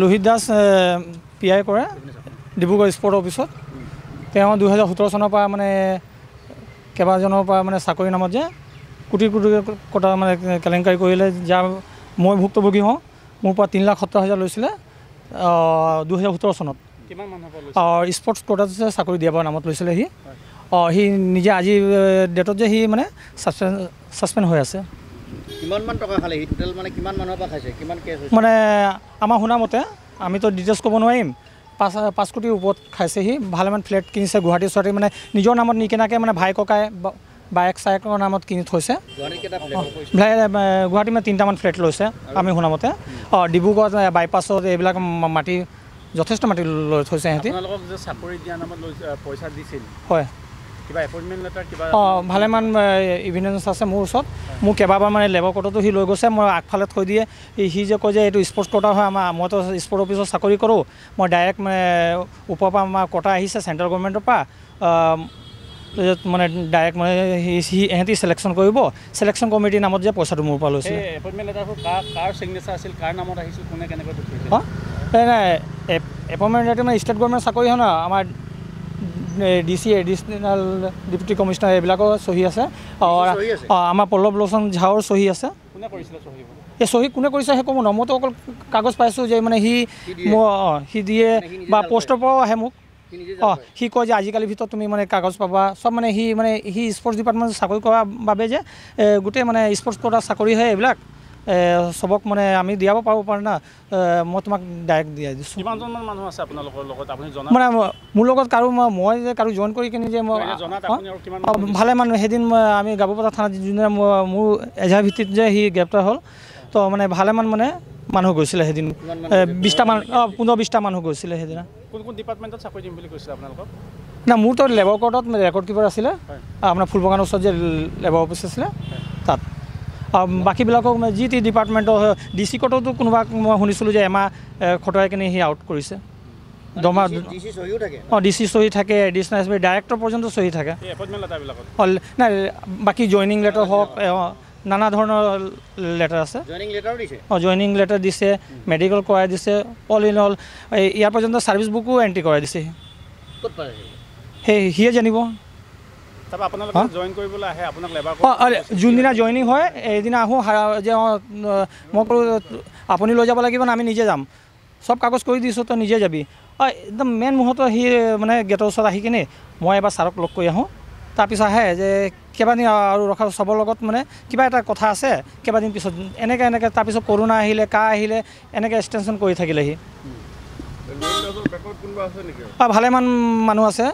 Lohit Das P আই কৰে Dibrugarh sport অফিচত তেওঁ দুহেজাৰ সোতৰ চনৰ পৰা মানে কেইবাজনৰ পৰা মানে চাকৰি নামত যে কোটি কোটি কটা মানে কেলেংকাৰী কৰিলে যাৰ মই ভুক্তভোগী হওঁ মোৰ পৰা তিনি লাখ সত্তৰ হাজাৰ লৈছিলে দুহেজাৰ সোতৰ চনত অঁ স্পৰ্টছ কোটাত যে চাকৰি দিয়াবৰ নামত লৈছিলে সি অঁ সি নিজে আজি ডেটত যে সি মানে ছাছপেণ্ড ছাছপেণ্ড হৈ আছে কিমানমান টকা খালে টোটেল মানে কিমান মানুহৰ পৰা খাইছে কিমান কেছ হৈছে মানে আমাৰ শুনামতে আমিতো ডিটেইলছ ক'ব নোৱাৰিম পাঁচ পাঁচ কোটিৰ ওপৰত খাইছেহি ভালেমান ফ্লেট কিনিছে গুৱাহাটী চুৱাহী মানে নিজৰ নামত নিকিনাকৈ মানে ভাই ককাই বায়েক চায়েকৰ নামত কিনি থৈছে গুৱাহাটী মানে তিনিটামান ফ্লেট লৈছে আমি শুনামতে অঁ ডিব্ৰুগড় বাইপাছত এইবিলাক মাটি যথেষ্ট মাটি লৈ থৈছে সিহঁতি হয় অঁ ভালেমান ইভিডেঞ্চ আছে মোৰ ওচৰত মোৰ কেইবাবাৰ মানে লেবৰ কোটাটো সি লৈ গৈছে মই আগফালে থৈ দিয়ে সি যে কয় যে এইটো স্পৰ্টছ কোটা হয় আমাৰ মইতো স্পৰ্ট অফিচত চাকৰি কৰোঁ মই ডাইৰেক্ট মানে ওপৰৰ পৰা আমাৰ কোটা আহিছে চেণ্ট্ৰেল গভৰ্ণমেণ্টৰ পৰা মানে ডাইৰেক্ট মানে ইহঁতি চিলেকশ্যন কৰিব চিলেকশ্যন কমিটিৰ নামত যে পইচাটো মোৰ পৰা লৈছে এপইণ্টমেণ্ট কাৰ নামত আহিছিল লৈছিল নাই এপইণ্টমেণ্ট লেটাৰটো মানে ষ্টেট গভৰ্ণমেণ্ট চাকৰি হয় ন আমাৰ D C additional deputy commissioner এইবিলাকো চহী আছে আমাৰ পল্লৱ লোচন ঝাওৰ চহী আছে এই চহী কোনে কৰিছে সেই ক'ব ন মইতো অকল কাগজ পাইছোঁ যে মানে সি মই অঁ সি দিয়ে বা পষ্টৰ পৰাও আহে মোক অঁ সি কয় যে আজিকালিৰ ভিতৰত তুমি মানে কাগজ পাবা সব মানে সি মানে সি স্পৰ্টছ ডিপাৰ্টমেণ্ট চাকৰি কৰাৰ বাবে যে গোটেই মানে স্পৰ্টছ কোটাৰ চাকৰি হয় এইবিলাক চবক মানে আমি দিয়াব পাৰিব পাৰোঁ না মই তোমাক ডাইৰেক্ট দিয়াই দিছোঁ কিমানজনমান মানুহ আছে আপোনালোকৰ লগত আপুনি জনা মানে মোৰ লগত কাৰো মই যে কাৰো জইন কৰি কিনে যে মই ভালে মানুহ সেইদিন আমি গাবপথাৰ থানাত যোনদিনা মোৰ এজাহাৰ ভিত্তিত যে সি গ্ৰেপ্তাৰ হ'ল তো মানে ভালেমান মানে মানুহ গৈছিলে সেইদিন বিশটামান অঁ পোন্ধৰ বিশটা মানুহ গৈছিলে সেইদিনা কোন কোন ডিপাৰ্টমেণ্টত চাকৰি দিম বুলি কৈছিলে আপোনালোকক না মোৰতো লেবাৰ কৰ্টত ৰেকৰ্ড কিপাৰ আছিলে আপোনাৰ ফুলবাগানৰ ওচৰত যে লেবাৰ অফিচ আছিলে বাকীবিলাকক যি টি ডিপাৰ্টমেণ্টৰ ডি চি কৰ্টতো কোনোবাক মই শুনিছিলোঁ যে এমাহ খটুৱাই কিনে সি আউট কৰিছে দমা অঁ ডি চি চহী থাকে এডিচনেল এছ পি ডাইৰেক্টৰ পৰ্যন্ত চহী থাকে অঁ নাই বাকী জইনিং লেটাৰ হওক নানা ধৰণৰ লেটাৰ আছে অঁ জইনিং লেটাৰ দিছে মেডিকেল কৰাই দিছে অল ইন অল ইয়াৰ পৰ্যন্ত ছাৰ্ভিচ বুকো এণ্ট্ৰি কৰাই দিছে সেই সিয়ে জানিব যোনদিনা জইনিং হয় এইদিনা আহোঁ যে অঁ মই ক'লোঁ আপুনি লৈ যাব লাগিব আমি নিজে যাম চব কাগজ কৰি দিছোঁ তই নিজে যাবি অঁ একদম মেইন মুহূৰ্তত সি মানে গেটৰ ওচৰত আহি কিনে মই এবাৰ ছাৰক লগ কৰি আহোঁ তাৰপিছত আহে যে কেইবাদিন আৰু ৰখা চবৰ লগত মানে কিবা এটা কথা আছে কেইবাদিন পিছত এনেকৈ এনেকৈ তাৰপিছত কৰোণা আহিলে কা আহিলে এনেকৈ এক্সটেনশ্যন কৰি থাকিলেহি ভালেমান মানুহ আছে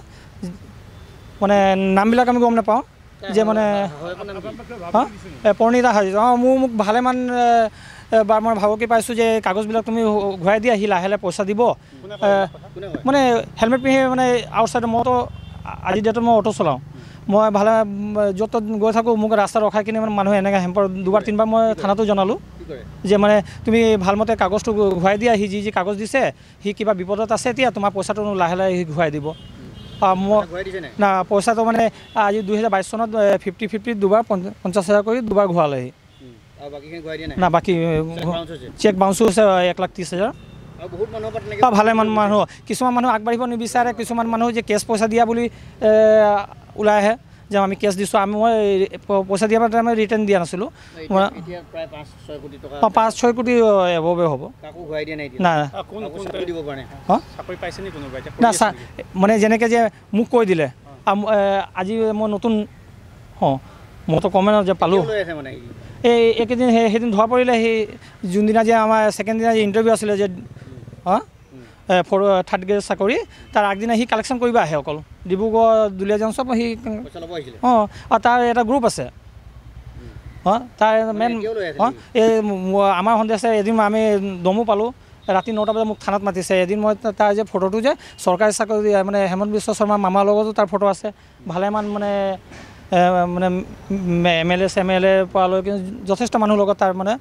মানে নামবিলাক আমি গম নাপাওঁ যে মানে পৰ্ণিতা হাজি অঁ মোৰ মোক ভালেমান বা মই ভাবকি পাইছোঁ যে কাগজবিলাক তুমি ঘূৰাই দিয়া আহি লাহে লাহে পইচা দিব মানে হেলমেট পিন্ধি মানে আউট মইতো আজি ডেটত মই অ'টো চলাওঁ মই ভালে য'ত ত'ত গৈ থাকোঁ মোক ৰাস্তাত ৰখাই কিনে মানে মানুহে এনেকৈ হেম্পৰ দুবাৰ তিনিবাৰ মই থানাটো জনালোঁ যে মানে তুমি ভালমতে কাগজটো ঘূৰাই দিয়া সি যি যি কাগজ দিছে সি কিবা বিপদত আছে এতিয়া তোমাৰ পইচাটো লাহে লাহে সি ঘূৰাই দিব না পয়সা তো মানে আজি দুহাজাৰ বাইশ চনত ফিফটি ফিফটি দুবাৰ পঞ্চাশ হাজার করে দুবার ঘুরালি না বাকি চেক বাউন্সও আছে এক লাখ ত্রিশ হাজার ভালে মান মানুহ কিছুমান মানুহ আগবাঢ়িব নিবিচাৰে কিছুমান মানুহ যে কেছ পইচা দিয়া বুলি ওলাই আহে যে আমি কেছ দিছোঁ আমি মই পইচা দিয়াৰ পৰা আমি ৰিটাৰ্ণ দিয়া নাছিলোঁ মই পাঁচ ছয় কোটি এভাৱে হ'ব মানে যেনেকৈ যে মোক কৈ দিলে আজি মই নতুন অঁ মইতো কমে ন যে পালোঁ এই এইকেইদিন সেইদিন ধৰা পৰিলে সেই যোনদিনা যে আমাৰ ছেকেণ্ড দিনা যে ইণ্টাৰভিউ আছিলে যে হা ফৰ থাৰ্ড গ্ৰেড চাকৰি তাৰ আগদিনা সি কালেকশ্যন কৰিব আহে অকল ডিব্ৰুগড় দুলীয়া জঞ্চ সি অঁ আৰু তাৰ এটা গ্ৰুপ আছে অঁ তাৰ মেইন অঁ এই আমাৰ সন্দেহ আছে এদিন আমি দমো পালোঁ ৰাতি নটা বজাত মোক থানাত মাতিছে এদিন মই তাৰ যে ফটোটো যে চৰকাৰী চাকৰি মানে হেমন্ত বিশ্ব শৰ্মা মামাৰ লগতো তাৰ ফটো আছে ভালেমান মানে মানে M L A same M L পৰা লৈ কিন্তু যথেষ্ট মানুহৰ লগত তাৰ মানে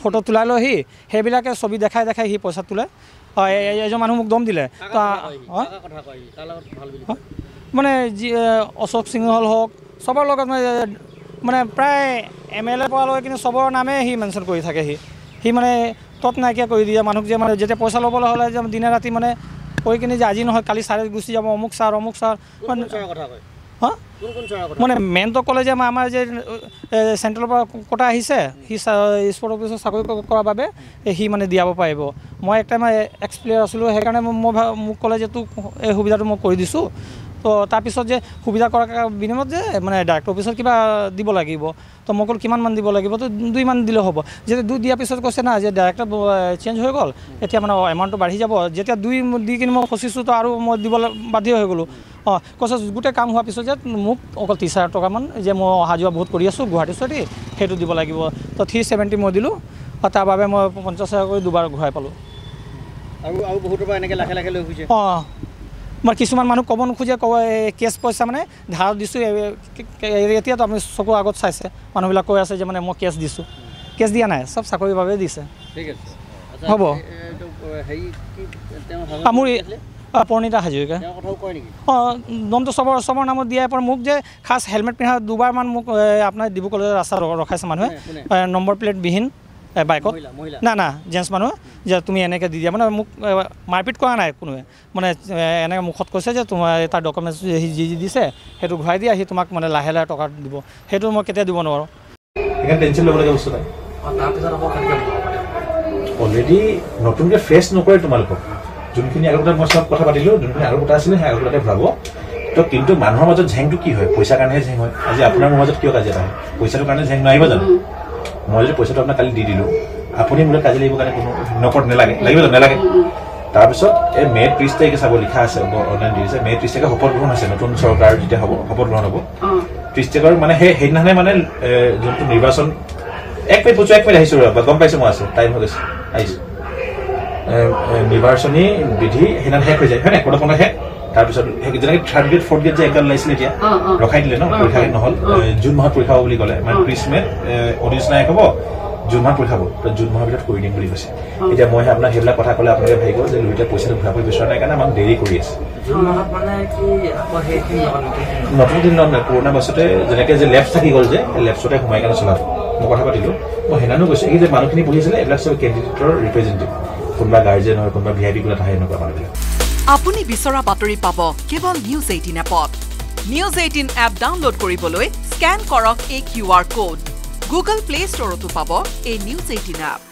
ফটো তোলাই লৈ সি সেইবিলাকে ছবি দেখাই দেখাই সি পইচা তোলে এজন মানুহ মোক দম দিলে মানে যি অশোক সিংহল হওক চবৰ লগত মানে মানে প্ৰায় এম এল এ পৰা লৈ কিন্তু চবৰ নামে সি মেনশ্যন কৰি থাকে সি সি মানে তত নাইকিয়া কৰি দিয়ে মানুহক যে মানে যেতিয়া পইচা ল'বলৈ হ'লে যে দিনে ৰাতি মানে কৈ কিনে যে আজি নহয় কালি ছাৰে গুচি যাব অমুক ছাৰ অমুক ছাৰ মানে মেইন তো ক'লে যে আমাৰ যে চেণ্ট্ৰেলৰ পৰা কোটা আহিছে সি স্পৰ্ট অফিচৰ চাকৰি কৰাৰ বাবে সি মানে দিয়াব পাৰিব মই এক টাইম এক্স প্লেয়াৰ আছিলোঁ সেইকাৰণে মই মোক ক'লে যে তোক এই সুবিধাটো মই কৰি দিছোঁ তো তাৰপিছত যে সুবিধা কৰাৰ বিনিময়ত যে মানে ডাইৰেক্টৰ অফিচত কিবা দিব লাগিব তো মই ক'লোঁ কিমানমান দিব লাগিব তো দুইমান দিলেও হ'ব যেতিয়া দুই দিয়াৰ পিছত কৈছে না যে ডাইৰেক্টৰ চেঞ্জ হৈ গ'ল এতিয়া মানে এমাউণ্টটো বাঢ়ি যাব যেতিয়া দুই দি কিনে মই ফচিছোঁ তো আৰু মই দিবলৈ বাধ্য হৈ গ'লোঁ অঁ কৈছে গোটেই কাম হোৱাৰ পিছত যে মোক অকল ত্ৰিছ হাজাৰ টকামান যে মই অহা যোৱা বহুত কৰি আছোঁ গুৱাহাটী ছোৱাদি সেইটো দিব লাগিব তো থ্ৰী চেভেণ্টি মই দিলোঁ আৰু তাৰ বাবে মই পঞ্চাছ হাজাৰ কৰি দুবাৰ ঘূৰাই পালোঁ আৰু আৰু বহুতৰ পৰা এনেকৈ লাহে লাহে লৈ গৈছে অঁ মই কিছুমান মানুহ ক'ব নোখোজে ক'ব কেছ পইচা মানে ধাৰ দিছোঁ এতিয়াতো আমি চকুৰ আগত চাইছে মানুহবিলাক কৈ আছে যে মানে মই কেছ দিছোঁ কেছ দিয়া নাই চব চাকৰিৰ বাবে দিছে ঠিক আছে হ'ব হেৰি মোৰ পৰ্ণিতা হাজৰিকা অঁ নামটো চবৰ চবৰ নামত দিয়াৰ পৰা মোক যে খাচ হেলমেট পিন্ধা দুবাৰমান মোক আপোনাৰ ডিব্ৰু কলেজত ৰাস্তা ৰখাইছে মানুহে নম্বৰ প্লেট বিহীন বাইকত না না জেন্ছ মানুহ যে তুমি এনেকৈ দি দিয়া মানে মোক মাৰপিট কৰা নাই কোনোৱে মানে এনেকৈ মুখত কৈছে যে তোমাৰ তাৰ ডকুমেণ্টছ যি যি দিছে সেইটো ঘূৰাই দিয়া সি তোমাক মানে লাহে লাহে টকা দিব সেইটো মই কেতিয়া দিব নোৱাৰোঁ অলৰেডি নতুনকৈ ফ্ৰেছ নকৰে তোমালোকক যোনখিনি আগতে মই চব কথা পাতিলোঁ যোনখিনি আগৰ কথা আছিলে সেই আগৰ কথাতে ভৰাব তো কিন্তু মানুহৰ মাজত ঝেংটো কি হয় পইচাৰ কাৰণেহে ঝেং হয় আজি আপোনাৰ মাজত কিয় কাজিয়া আহে পইচাটোৰ কাৰণে ঝেং নাহিব জানো মই যদি পইচাটো আপোনাক কালি দি দিলোঁ আপুনি মোলৈ কাজিয়া লাগিব কাৰণে কোনো নকৰ নেলাগে লাগিব জানো নেলাগে তাৰপিছত এই মে ত্ৰিছ তাৰিখে চাব লিখা আছে অনলাইন দিছে মে ত্ৰিছ তাৰিখে শপত গ্ৰহণ হৈছে নতুন চৰকাৰ যেতিয়া হ'ব শপত গ্ৰহণ হ'ব ত্ৰিছ তাৰিখৰ মানে সেই সেইদিনাখনে মানে যোনটো নিৰ্বাচন এক মিনিট পঁচিছ এক মিনিট আহিছোঁ গম পাইছোঁ মই আছোঁ টাইম হৈ গৈছে আহিছোঁ নিৰ্বাচনী বিধি সেইদিনা শেষ হৈ যায় হয়নে কোনো কোনো শেষ তাৰপিছত যেনেকে থাৰ্ড গ্ৰেড ফৰ্থ গ্ৰেড যে একাল ওলাইছিলে এতিয়া ৰখাই দিলে ন পৰীক্ষা নহ'ল জুন মাহত পৰীক্ষা হ'ব বুলি ক'লে মানে ত্ৰিছ মে'ত ঊনৈছ নাই হ'ব জুন মাহত পৰীক্ষা হ'ব জুন মাহৰ ভিতৰত কৰি দিম বুলি কৈছে এতিয়া মই আপোনাক সেইবিলাক কথা ক'লে আপোনালোকে ভাবিব যে এতিয়া পইচাটো ঘূৰাব বিচৰা নাই কাৰণে আমাক দেৰি কৰি আছে নতুন দিন পুৰণা বাছতে যেনেকে যে লেপছ থাকি গ'ল যে লেপছতে সোমাই কাৰণে চলাব মই কথা পাতিলোঁ মই সেইদিনো কৈছোঁ এই যে মানুহখিনি পঢ়িছিলে এইবিলাক চব কেণ্ডিডেটৰ ৰিপ্ৰেজেণ্টেটিভ কোনোবা গাৰ্জেন হয় কোনোবা ভি আই পি কোনো আহে এনেকুৱা মানুহবিলাক আপুনি বিচৰা বাতৰি পাব কেৱল নিউজ এইটিন এপত নিউজ এইটিন এপ ডাউনলোড কৰিবলৈ স্কেন কৰক এই Q R code Google play ষ্টৰতো পাব এই নিউজ এইটিন এপ